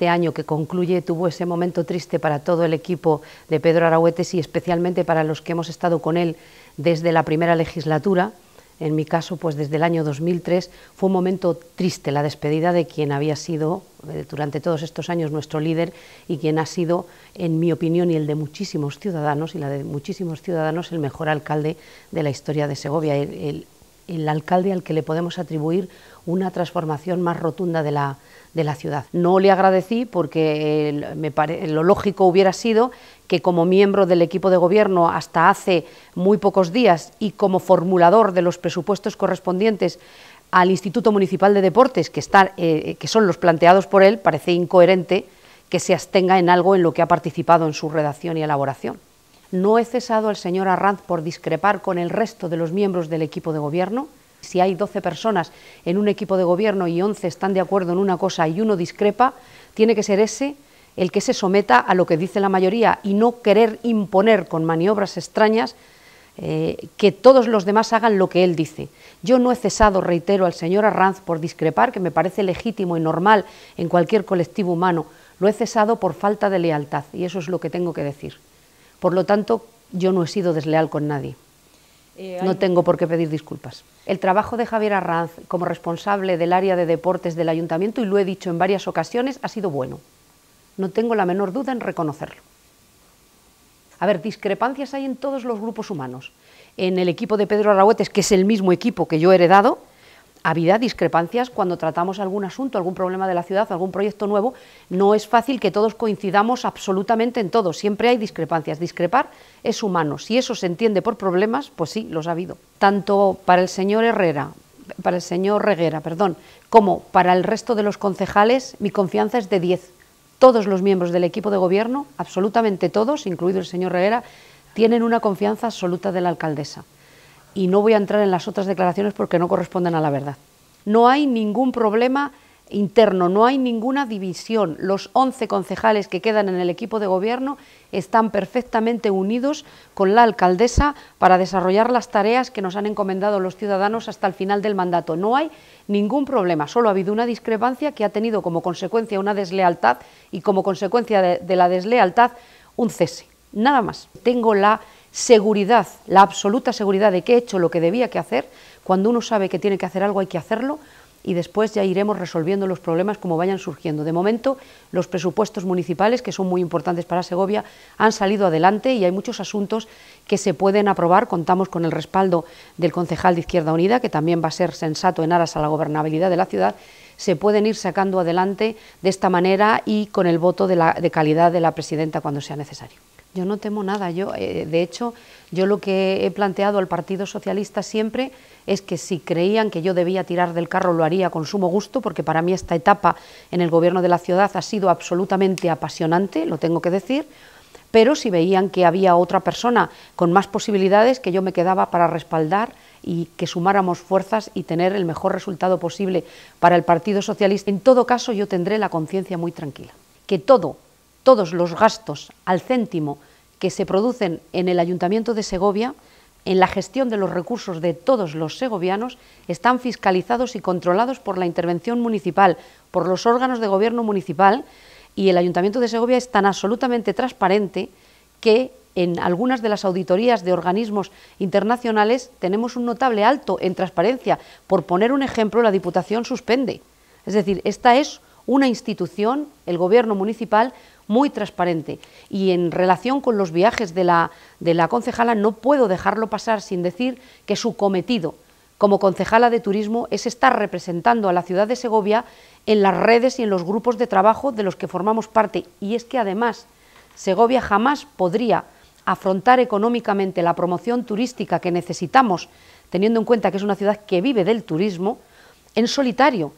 este año que concluye tuvo ese momento triste para todo el equipo de Pedro Arahuetes y especialmente para los que hemos estado con él desde la primera legislatura, en mi caso, pues desde el año 2003, fue un momento triste la despedida de quien había sido eh, durante todos estos años nuestro líder y quien ha sido, en mi opinión y el de muchísimos ciudadanos y la de muchísimos ciudadanos, el mejor alcalde de la historia de Segovia el alcalde al que le podemos atribuir una transformación más rotunda de la, de la ciudad. No le agradecí porque eh, me lo lógico hubiera sido que como miembro del equipo de gobierno hasta hace muy pocos días y como formulador de los presupuestos correspondientes al Instituto Municipal de Deportes, que, eh, que son los planteados por él, parece incoherente que se abstenga en algo en lo que ha participado en su redacción y elaboración no he cesado al señor Arranz por discrepar con el resto de los miembros del equipo de gobierno. Si hay 12 personas en un equipo de gobierno y 11 están de acuerdo en una cosa y uno discrepa, tiene que ser ese el que se someta a lo que dice la mayoría y no querer imponer con maniobras extrañas eh, que todos los demás hagan lo que él dice. Yo no he cesado, reitero, al señor Arranz por discrepar, que me parece legítimo y normal en cualquier colectivo humano. Lo he cesado por falta de lealtad y eso es lo que tengo que decir. Por lo tanto, yo no he sido desleal con nadie. Eh, no tengo por qué pedir disculpas. El trabajo de Javier Arranz como responsable del área de deportes del ayuntamiento, y lo he dicho en varias ocasiones, ha sido bueno. No tengo la menor duda en reconocerlo. A ver, discrepancias hay en todos los grupos humanos. En el equipo de Pedro Arahuetes, que es el mismo equipo que yo he heredado, habida discrepancias cuando tratamos algún asunto, algún problema de la ciudad, algún proyecto nuevo, no es fácil que todos coincidamos absolutamente en todo, siempre hay discrepancias, discrepar es humano, si eso se entiende por problemas, pues sí, los ha habido. Tanto para el señor Herrera, para el señor Reguera, perdón, como para el resto de los concejales, mi confianza es de 10. Todos los miembros del equipo de gobierno, absolutamente todos, incluido el señor Reguera, tienen una confianza absoluta de la alcaldesa y no voy a entrar en las otras declaraciones porque no corresponden a la verdad. No hay ningún problema interno, no hay ninguna división. Los 11 concejales que quedan en el equipo de gobierno están perfectamente unidos con la alcaldesa para desarrollar las tareas que nos han encomendado los ciudadanos hasta el final del mandato. No hay ningún problema, solo ha habido una discrepancia que ha tenido como consecuencia una deslealtad y como consecuencia de, la deslealtad un cese. Nada más. Tengo la seguridad, la absoluta seguridad de que he hecho lo que debía que hacer, cuando uno sabe que tiene que hacer algo hay que hacerlo y después ya iremos resolviendo los problemas como vayan surgiendo. De momento, los presupuestos municipales, que son muy importantes para Segovia, han salido adelante y hay muchos asuntos que se pueden aprobar. Contamos con el respaldo del concejal de Izquierda Unida, que también va a ser sensato en aras a la gobernabilidad de la ciudad, se pueden ir sacando adelante de esta manera y con el voto de, de calidad de la presidenta cuando sea necesario. Yo no temo nada. Yo, eh, de hecho, yo lo que he planteado al Partido Socialista siempre es que si creían que yo debía tirar del carro lo haría con sumo gusto, porque para mí esta etapa en el gobierno de la ciudad ha sido absolutamente apasionante, lo tengo que decir, pero si veían que había otra persona con más posibilidades que yo me quedaba para respaldar y que sumáramos fuerzas y tener el mejor resultado posible para el Partido Socialista, en todo caso yo tendré la conciencia muy tranquila, que todo todos los gastos al céntimo que se producen en el Ayuntamiento de Segovia, en la gestión de los recursos de todos los segovianos, están fiscalizados y controlados por la intervención municipal, por los órganos de gobierno municipal, y el Ayuntamiento de Segovia es tan absolutamente transparente que en algunas de las auditorías de organismos internacionales tenemos un notable alto en transparencia. Por poner un ejemplo, la Diputación suspende. Es decir, esta es una institución, el gobierno municipal, muy transparente. Y en relación con los viajes de la, de la concejala, no puedo dejarlo pasar sin decir que su cometido como concejala de turismo es estar representando a la ciudad de Segovia en las redes y en los grupos de trabajo de los que formamos parte. Y es que además Segovia jamás podría afrontar económicamente la promoción turística que necesitamos, teniendo en cuenta que es una ciudad que vive del turismo, en solitario.